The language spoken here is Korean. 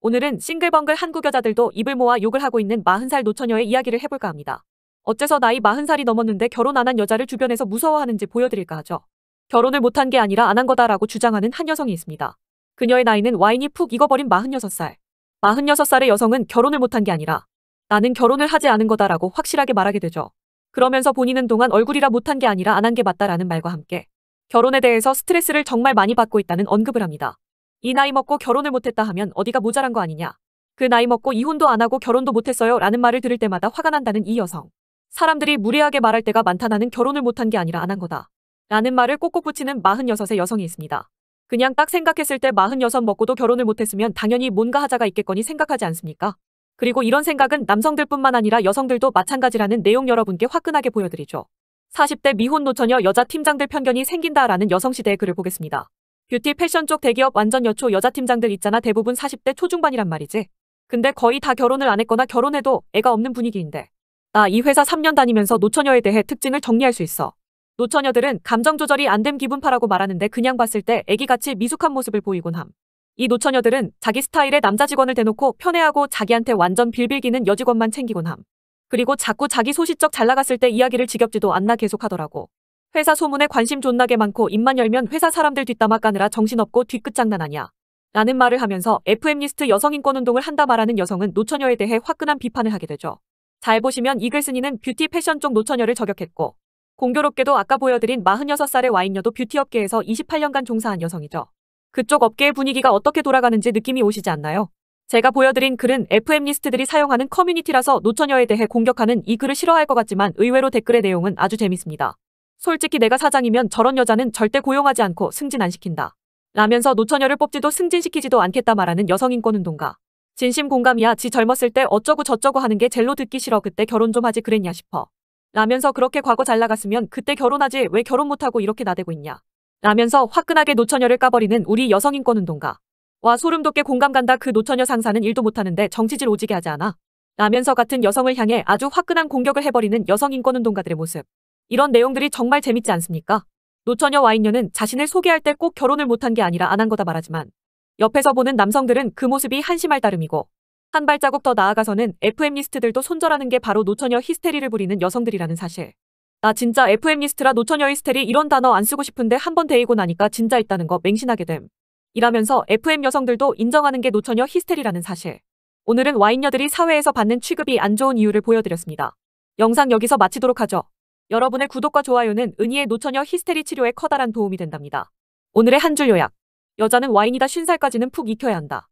오늘은 싱글벙글 한국 여자들도 입을 모아 욕을 하고 있는 40살 노처녀의 이야기를 해볼까 합니다. 어째서 나이 40살이 넘었는데 결혼 안 한 여자를 주변에서 무서워하는지 보여드릴까 하죠. 결혼을 못한 게 아니라 안 한 거다라고 주장하는 한 여성이 있습니다. 그녀의 나이는 와인이 푹 익어버린 46살. 46살의 여성은 결혼을 못한 게 아니라 나는 결혼을 하지 않은 거다라고 확실하게 말하게 되죠. 그러면서 본인은 동안 얼굴이라 못한 게 아니라 안 한 게 맞다라는 말과 함께 결혼에 대해서 스트레스를 정말 많이 받고 있다는 언급을 합니다. 이 나이 먹고 결혼을 못했다 하면 어디가 모자란 거 아니냐. 그 나이 먹고 이혼도 안 하고 결혼도 못했어요 라는 말을 들을 때마다 화가 난다는 이 여성. 사람들이 무례하게 말할 때가 많다 나는 결혼을 못한 게 아니라 안 한 거다. 라는 말을 꼭꼭 붙이는 46의 여성이 있습니다. 그냥 딱 생각했을 때 46 먹고도 결혼을 못했으면 당연히 뭔가 하자가 있겠거니 생각하지 않습니까? 그리고 이런 생각은 남성들뿐만 아니라 여성들도 마찬가지라는 내용 여러분께 화끈하게 보여드리죠. 40대 미혼 노처녀 여자 팀장들 편견이 생긴다라는 여성시대의 글을 보겠습니다. 뷰티 패션 쪽 대기업 완전 여초 여자 팀장들 있잖아 대부분 40대 초중반이란 말이지. 근데 거의 다 결혼을 안 했거나 결혼해도 애가 없는 분위기인데. 나 이 회사 3년 다니면서 노처녀에 대해 특징을 정리할 수 있어. 노처녀들은 감정 조절이 안됨 기분파라고 말하는데 그냥 봤을 때 애기같이 미숙한 모습을 보이곤 함. 이 노처녀들은 자기 스타일의 남자 직원을 대놓고 편애하고 자기한테 완전 빌빌기는 여직원만 챙기곤 함. 그리고 자꾸 자기 소시적 잘 나갔을 때 이야기를 지겹지도 않나 계속하더라고. 회사 소문에 관심 존나게 많고 입만 열면 회사 사람들 뒷담화 까느라 정신없고 뒤끝장난 아냐 라는 말을 하면서 FM리스트 여성인권운동을 한다 말하는 여성은 노처녀에 대해 화끈한 비판을 하게 되죠. 잘 보시면 이글스이는 뷰티 패션 쪽 노처녀를 저격했고 공교롭게도 아까 보여드린 46살의 와인녀도 뷰티 업계에서 28년간 종사한 여성이죠. 그쪽 업계의 분위기가 어떻게 돌아가는지 느낌이 오시지 않나요? 제가 보여드린 글은 FM리스트들이 사용하는 커뮤니티라서 노처녀에 대해 공격하는 이 글을 싫어할 것 같지만 의외로 댓글의 내용은 아주 재밌습니다. 솔직히 내가 사장이면 저런 여자는 절대 고용하지 않고 승진 안 시킨다. 라면서 노처녀를 뽑지도 승진시키지도 않겠다 말하는 여성인권운동가. 진심 공감이야 지 젊었을 때 어쩌고 저쩌고 하는 게 젤로 듣기 싫어 그때 결혼 좀 하지 그랬냐 싶어. 라면서 그렇게 과거 잘 나갔으면 그때 결혼하지 왜 결혼 못하고 이렇게 나대고 있냐. 라면서 화끈하게 노처녀를 까버리는 우리 여성인권운동가. 와 소름 돋게 공감 간다 그 노처녀 상사는 일도 못하는데 정치질 오지게 하지 않아. 라면서 같은 여성을 향해 아주 화끈한 공격을 해버리는 여성인권운동가들의 모습. 이런 내용들이 정말 재밌지 않습니까? 노처녀 와인녀는 자신을 소개할 때 꼭 결혼을 못한 게 아니라 안 한 거다 말하지만 옆에서 보는 남성들은 그 모습이 한심할 따름이고 한 발자국 더 나아가서는 FM 리스트들도 손절하는 게 바로 노처녀 히스테리를 부리는 여성들이라는 사실. 나 진짜 FM 리스트라 노처녀 히스테리 이런 단어 안 쓰고 싶은데 한번 데이고 나니까 진짜 있다는 거 맹신하게 됨. 이라면서 FM 여성들도 인정하는 게 노처녀 히스테리라는 사실. 오늘은 와인녀들이 사회에서 받는 취급이 안 좋은 이유를 보여드렸습니다. 영상 여기서 마치도록 하죠. 여러분의 구독과 좋아요는 은희의 노처녀 히스테리 치료에 커다란 도움이 된답니다. 오늘의 한 줄 요약. 여자는 와인이다 50살까지는 푹 익혀야 한다.